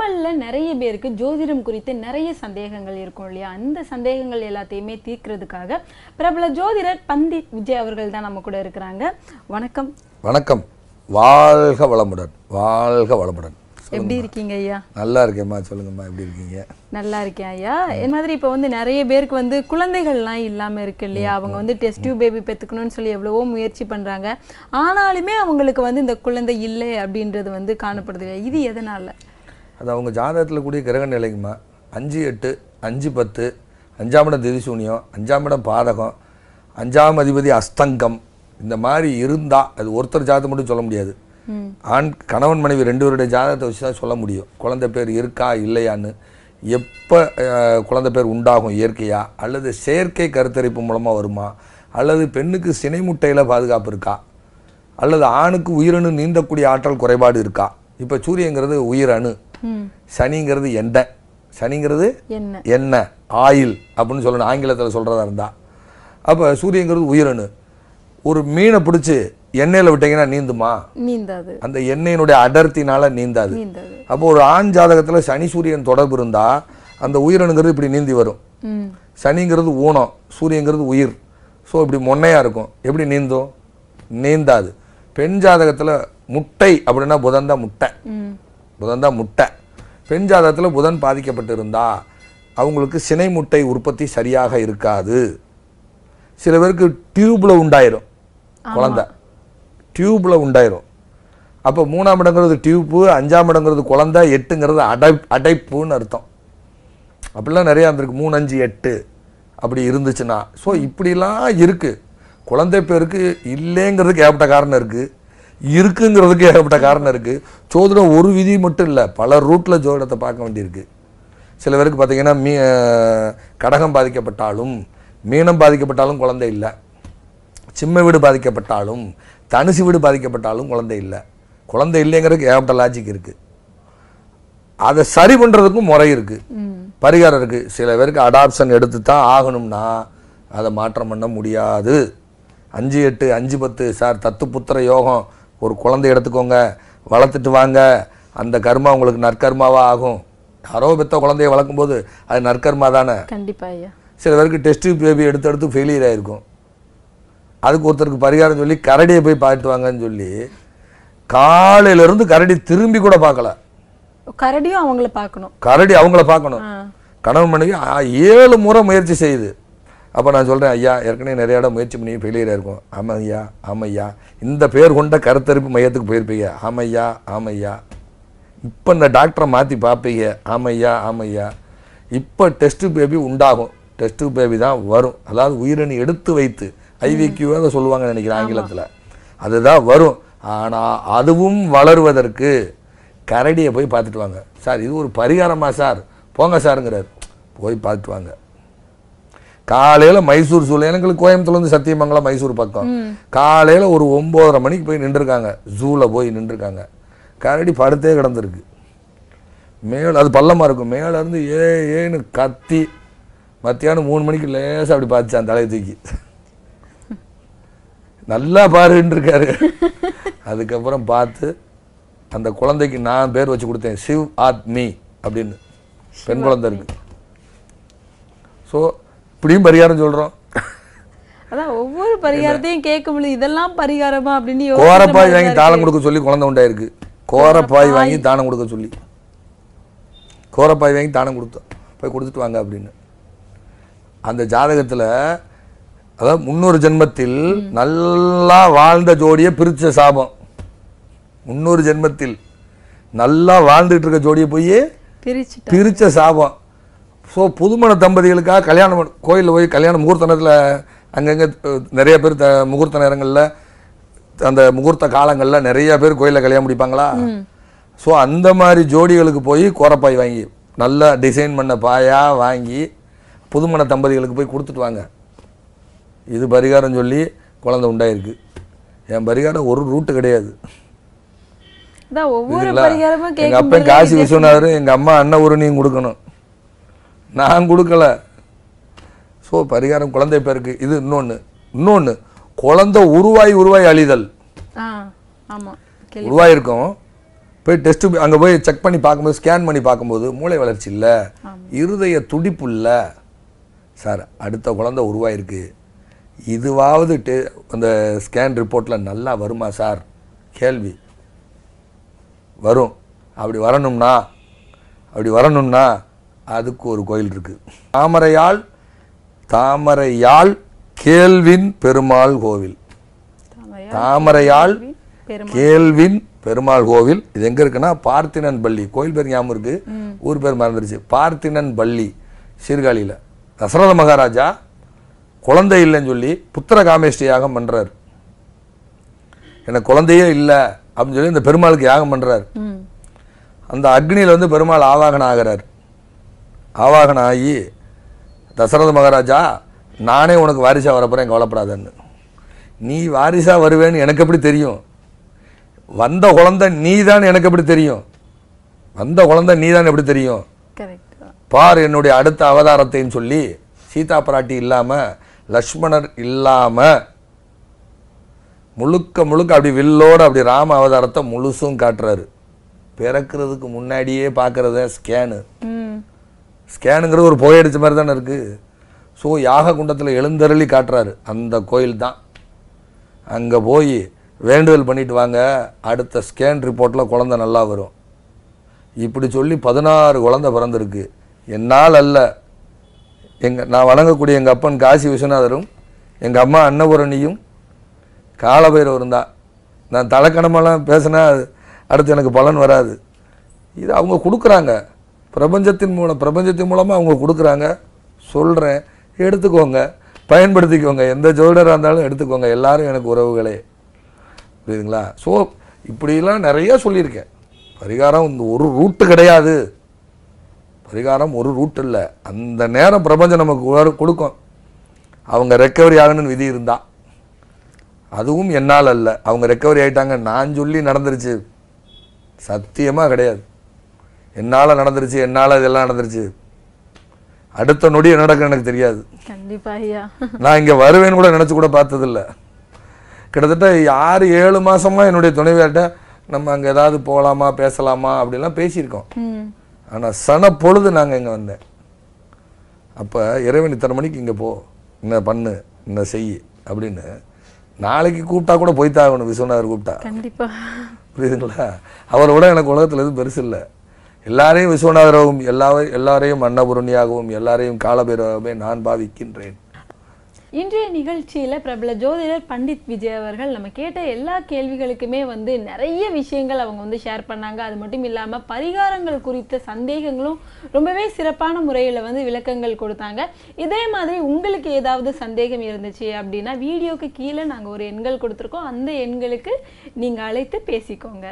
நம்மளில் நிறைய பேருக்கு ஜோதிடம் குறித்து நிறைய சந்தேகங்கள் இருக்கும் இல்லையா அந்த சந்தேகங்கள் எல்லாத்தையுமே தீர்க்கிறதுக்காக பிரபல ஜோதிடர் பந்தி விஜய் அவர்கள் தான் நம்ம கூட இருக்கிறாங்க வணக்கம் வணக்கம் வாழ்க வளமுடன் வாழ்க வளமுடன் எப்படி இருக்கீங்க ஐயா நல்லா இருக்கேம்மா சொல்லுங்கம்மா எப்படி இருக்கீங்க நல்லா இருக்கேன் ஐயா என் மாதிரி இப்போ வந்து நிறைய பேருக்கு வந்து குழந்தைகள்லாம் இல்லாமல் இருக்கு இல்லையா அவங்க வந்து டெஸ்ட் டியூப் பேபி பெற்றுக்கணும்னு சொல்லி எவ்வளவோ முயற்சி பண்ணுறாங்க ஆனாலுமே அவங்களுக்கு வந்து இந்த குழந்தை இல்லை அப்படின்றது வந்து காணப்படுது இது எதனால அது அவங்க ஜாதகத்தில் கூடிய கிரக நிலைக்குமா அஞ்சு எட்டு அஞ்சு பத்து அஞ்சாம் இடம் திரிசூனியம் அஞ்சாம் இடம் பாதகம் அஞ்சாம் அதிபதி அஸ்தங்கம் இந்த மாதிரி இருந்தால் அது ஒருத்தர் ஜாதகம் மட்டும் சொல்ல முடியாது ஆண் கணவன் மனைவி ரெண்டு பேருடைய ஜாதகத்தை வச்சு தான் சொல்ல முடியும் குழந்தை பேர் இருக்கா இல்லையான்னு எப்போ குழந்தை பேர் உண்டாகும் இயற்கையா அல்லது செயற்கை கருத்தரிப்பு மூலமாக வருமா அல்லது பெண்ணுக்கு சினை முட்டையில் பாதுகாப்பு இருக்கா அல்லது ஆணுக்கு உயிரணு நீந்தக்கூடிய ஆற்றல் குறைபாடு இருக்கா இப்போ சூரியங்கிறது உயிரணு சனிங்கிறது எண்ணெய் சனிங்கிறது என்ன ஆயில் அப்படின்னு சொல்லணும் ஆங்கிலத்தில் சொல்கிறதா இருந்தால் அப்போ சூரியங்கிறது உயிரணு ஒரு மீனை பிடிச்சி எண்ணெயில் விட்டீங்கன்னா நீந்துமா நீந்தாது அந்த எண்ணெயினுடைய அடர்த்தினால நீந்தாது அப்போ ஒரு ஆண் ஜாதகத்தில் சனி சூரியன் தொடர்பு இருந்தால் அந்த உயிரணுங்கிறது இப்படி நீந்தி வரும் சனிங்கிறது ஊனம் சூரியங்கிறது உயிர் ஸோ இப்படி மொன்னையாக இருக்கும் எப்படி நீந்தும் நீந்தாது பெண் ஜாதகத்தில் முட்டை அப்படின்னா புதன் தான் முட்டை புதன் தான் முட்டை பெண் ஜாதகத்தில் புதன் பாதிக்கப்பட்டிருந்தா அவங்களுக்கு சினை முட்டை உற்பத்தி சரியாக இருக்காது சில பேருக்கு டியூப்பில் உண்டாயிரும் குழந்த டியூப்பில் உண்டாயிரும் அப்போ மூணாம் இடங்கிறது டியூப்பு அஞ்சாம் இடங்கிறது குழந்த எட்டுங்கிறது அடை அடைப்புன்னு அர்த்தம் அப்படிலாம் நிறையா இருந்திருக்கு மூணு அஞ்சு எட்டு அப்படி இருந்துச்சுன்னா ஸோ இப்படிலாம் இருக்குது குழந்தை பேருக்கு இல்லைங்கிறதுக்கு ஏப்பட்ட காரணம் இருக்குது இருக்குங்கிறதுக்கு ஏகப்பட்ட காரணம் இருக்குது ஜோதிடம் ஒரு விதி மட்டும் இல்லை பல ரூட்டில் ஜோதிடத்தை பார்க்க வேண்டியிருக்கு சில பேருக்கு பார்த்திங்கன்னா மீ கடகம் பாதிக்கப்பட்டாலும் மீனம் பாதிக்கப்பட்டாலும் குழந்தை இல்லை சிம்ம வீடு பாதிக்கப்பட்டாலும் தனுசு வீடு பாதிக்கப்பட்டாலும் குழந்தை இல்லை குழந்தை இல்லைங்கிறதுக்கு ஏகப்பட்ட லாஜிக் இருக்குது அதை சரி பண்ணுறதுக்கும் முறை இருக்குது பரிகாரம் இருக்குது சில பேருக்கு அடாப்ஷன் எடுத்து தான் ஆகணும்னா அதை மாற்றம் பண்ண முடியாது அஞ்சு எட்டு அஞ்சு பத்து சார் தத்து புத்திர யோகம் ஒரு குழந்தை எடுத்துக்கோங்க வளர்த்துட்டு வாங்க அந்த கர்மா உங்களுக்கு நற்கர்மாவாக ஆகும் யாரோ பெத்த குழந்தைய வளர்க்கும் போது அது நற்கர்மா தானே கண்டிப்பாக சில பேருக்கு டெஸ்ட் பேபி எடுத்து எடுத்து ஃபெயிலியர் ஆகிருக்கும் அதுக்கு ஒருத்தருக்கு பரிகாரம் சொல்லி கரடியை போய் பார்த்துட்டு வாங்கன்னு சொல்லி காலையிலேருந்து கரடி திரும்பி கூட பார்க்கல கரடியும் அவங்கள பார்க்கணும் கரடி அவங்கள பார்க்கணும் கணவன் மனைவி ஏழு முறை முயற்சி செய்யுது அப்போ நான் சொல்கிறேன் ஐயா ஏற்கனவே நிறைய இடம் முயற்சி பண்ணி ஃபெயிலியராக இருக்கும் ஆமாம் ஐயா ஆமாம் ஐயா இந்த பேர் கொண்ட கருத்தரிப்பு மையத்துக்கு போயிருப்பீங்க ஆமையா ஆமையா இப்போ இந்த டாக்டரை மாற்றி பார்ப்பீங்க ஆமையா ஆமையா இப்போ டெஸ்ட்டு பேபி உண்டாகும் டெஸ்ட்டு பேபி தான் வரும் அதாவது உயிரணி எடுத்து வைத்து ஐவிக்யூ அதை சொல்லுவாங்க நினைக்கிறேன் ஆங்கிலத்தில் அதுதான் வரும் ஆனால் அதுவும் வளருவதற்கு கரடியை போய் பார்த்துட்டு வாங்க சார் இது ஒரு பரிகாரமாக சார் போங்க சாருங்கிறார் போய் பார்த்துட்டு வாங்க காலையில் மைசூர் ஜூவில் எங்களுக்கு கோயம்புத்தூர்லேருந்து சத்தியமங்கலம் மைசூர் பக்கம் காலையில் ஒரு ஒம்போதரை மணிக்கு போய் நின்றுருக்காங்க ஜூவில் போய் நின்றுருக்காங்க கரடி படுத்தே கிடந்திருக்கு மேலே அது பள்ளமாக இருக்கும் மேலேருந்து ஏ ஏன்னு கத்தி மத்தியானம் மூணு மணிக்கு லேசாக அப்படி பார்த்துச்சான் தலையை தூக்கி நல்லா பாருன்ருக்காரு அதுக்கப்புறம் பார்த்து அந்த குழந்தைக்கு நான் பேர் வச்சு கொடுத்தேன் சிவ் ஆத்மி அப்படின்னு பெண் குழந்தை இருக்கு ஸோ இப்படியும் பரிகாரம் சொல்றோம் அதான் ஒவ்வொரு பரிகாரத்தையும் கேட்க முடியுது இதெல்லாம் பரிகாரமா அப்படின்னு கோரப்பாய் வாங்கி தானம் கொடுக்க சொல்லி குழந்தை உண்டாயிருக்கு கோரப்பாய் வாங்கி தானம் கொடுக்க சொல்லி கோரப்பாய் வாங்கி தானம் கொடுத்தோம் போய் கொடுத்துட்டு வாங்க அப்படின்னு அந்த ஜாதகத்தில் அதாவது முன்னொரு ஜென்மத்தில் நல்லா வாழ்ந்த ஜோடியை பிரித்த சாபம் முன்னொரு ஜென்மத்தில் நல்லா வாழ்ந்துட்டு இருக்க ஜோடியை போய் பிரிச்ச சாபம் ஸோ புதுமண தம்பதிகளுக்காக கல்யாணம் கோயிலில் போய் கல்யாணம் முகூர்த்த நேரத்தில் அங்கங்கே நிறைய பேர் த முகூர்த்த நேரங்களில் அந்த முகூர்த்த காலங்களில் நிறைய பேர் கோயிலில் கல்யாணம் முடிப்பாங்களா ஸோ அந்த மாதிரி ஜோடிகளுக்கு போய் கோரப்பாய் வாங்கி நல்லா டிசைன் பண்ண பாயாக வாங்கி புதுமண தம்பதிகளுக்கு போய் கொடுத்துட்டு வாங்க இது பரிகாரம் சொல்லி குழந்தை உண்டாயிருக்கு என் பரிகாரம் ஒரு ரூட்டு கிடையாது எங்கள் அப்பன் காசி விஸ்வநாதரும் எங்கள் அம்மா அண்ணன் ஊரணியும் கொடுக்கணும் நான் கொடுக்கல ஸோ பரிகாரம் குழந்தை பேருக்கு இது இன்னொன்று இன்னொன்று குழந்தை உருவாய் உருவாய் அழிதல் உருவாயிருக்கும் போய் டெஸ்ட் அங்கே போய் செக் பண்ணி பார்க்கும்போது ஸ்கேன் பண்ணி பார்க்கும்போது மூளை வளர்ச்சி இல்லை இருதய துடிப்பு இல்லை சார் அடுத்த குழந்தை உருவாயிருக்கு இதுவாவது டே அந்த ஸ்கேன் ரிப்போர்ட்டில் நல்லா வருமா சார் கேள்வி வரும் அப்படி வரணும்னா அப்படி வரணும்னா அதுக்கு ஒரு கோயில் இருக்கு தாமரையால் தாமரையால் கேள்வின் பெருமாள் கோவில் தாமரையால் கேள்வின் பெருமாள் கோவில் இது எங்க இருக்குன்னா பார்த்தினன் பள்ளி கோயில் பேர் ஞாபகம் இருக்கு ஊர் பேர் மறந்துருச்சு பார்த்தினன் பள்ளி சீர்காழியில தசரத மகாராஜா குழந்தை இல்லைன்னு சொல்லி புத்திர காமேஷ்டி யாகம் பண்றார் எனக்கு குழந்தையே இல்லை அப்படின்னு சொல்லி இந்த பெருமாளுக்கு யாகம் பண்றாரு அந்த அக்னியில் வந்து பெருமாள் ஆவாகனம் ஆகிறார் ஆவாகனம் ஆகி தசரத மகாராஜா நானே உனக்கு வாரிசாக வரப்போகிறேன் கவலைப்படாதன்னு நீ வாரிசாக வருவேன்னு எனக்கு எப்படி தெரியும் வந்த குழந்தை நீ தான் எனக்கு எப்படி தெரியும் வந்த குழந்தை நீ தான் எப்படி தெரியும் பார் என்னுடைய அடுத்த அவதாரத்தைன்னு சொல்லி சீதா பிராட்டி இல்லாமல் லக்ஷ்மணர் இல்லாமல் முழுக்க முழுக்க அப்படி வில்லோடு அப்படி ராம அவதாரத்தை முழுசும் காட்டுறாரு பிறக்கிறதுக்கு முன்னாடியே பார்க்குறத ஸ்கேனு ஸ்கேனுங்கிறது ஒரு புகையடிச்ச மாதிரி தானே இருக்குது ஸோ யாக குண்டத்தில் எழுந்தருளி காட்டுறாரு அந்த கோயில் தான் அங்கே போய் வேண்டுதல் பண்ணிட்டு வாங்க அடுத்த ஸ்கேன் ரிப்போர்ட்டில் குழந்த நல்லா வரும் இப்படி சொல்லி பதினாறு குழந்த பிறந்திருக்கு என்னால் அல்ல எங்கள் நான் வழங்கக்கூடிய எங்கள் அப்பன் காசி விஸ்வநாதரும் எங்கள் அம்மா அன்னபூரணியும் காலபைரவரும் தான் நான் தலைக்கணமெல்லாம் பேசினா அடுத்து எனக்கு பலன் வராது இது அவங்க கொடுக்குறாங்க பிரபஞ்சத்தின் மூலம் பிரபஞ்சத்தின் மூலமாக அவங்க கொடுக்குறாங்க சொல்கிறேன் எடுத்துக்கோங்க பயன்படுத்திக்கோங்க எந்த ஜோதிடராக இருந்தாலும் எடுத்துக்கோங்க எல்லாரும் எனக்கு உறவுகளே புரியுதுங்களா ஸோ இப்படிலாம் நிறையா சொல்லியிருக்கேன் பரிகாரம் இந்த ஒரு ரூட்டு கிடையாது பரிகாரம் ஒரு ரூட் இல்லை அந்த நேரம் பிரபஞ்சம் நமக்கு கொடுக்கும் அவங்க ரெக்கவரி ஆகணும்னு விதி இருந்தால் அதுவும் என்னால் அல்ல அவங்க ரெக்கவரி ஆகிட்டாங்க நான் சொல்லி நடந்துருச்சு சத்தியமாக கிடையாது என்னால் நடந்துருச்சு என்னால் இதெல்லாம் நடந்துருச்சு அடுத்த நொடி என்ன எனக்கு தெரியாது நான் இங்கே வருவேன்னு கூட நினச்சி கூட பார்த்ததில்ல கிட்டத்தட்ட ஆறு ஏழு மாதமாக என்னுடைய துணைவியார்கிட்ட நம்ம அங்கே ஏதாவது போகலாமா பேசலாமா அப்படிலாம் பேசியிருக்கோம் ஆனால் சன பொழுது நாங்கள் இங்கே வந்தேன் அப்போ இறைவன் இத்தனை மணிக்கு இங்கே போ என்ன பண்ணு என்ன செய் அப்படின்னு நாளைக்கு கூப்பிட்டா கூட போய்த்தாகணும் விஸ்வநாதர் கூப்பிட்டா கண்டிப்பாக புரியுதுங்களா அவரோட எனக்கு உலகத்தில் எதுவும் பெருசு இல்லை எல்லாரையும் விஸ்வநாதராகவும் எல்லா எல்லாரையும் அன்னபுரணியாகவும் எல்லாரையும் காலபைரவாகவே நான் பாவிக்கின்றேன் இன்றைய நிகழ்ச்சியில் பிரபல ஜோதிடர் பண்டித் விஜய் அவர்கள் நம்ம கேட்ட எல்லா கேள்விகளுக்குமே வந்து நிறைய விஷயங்கள் அவங்க வந்து ஷேர் பண்ணாங்க அது மட்டும் இல்லாமல் பரிகாரங்கள் குறித்த சந்தேகங்களும் ரொம்பவே சிறப்பான முறையில் வந்து விளக்கங்கள் கொடுத்தாங்க இதே மாதிரி உங்களுக்கு ஏதாவது சந்தேகம் இருந்துச்சு அப்படின்னா வீடியோக்கு கீழே நாங்கள் ஒரு எண்கள் கொடுத்துருக்கோம் அந்த எண்களுக்கு நீங்கள் அழைத்து பேசிக்கோங்க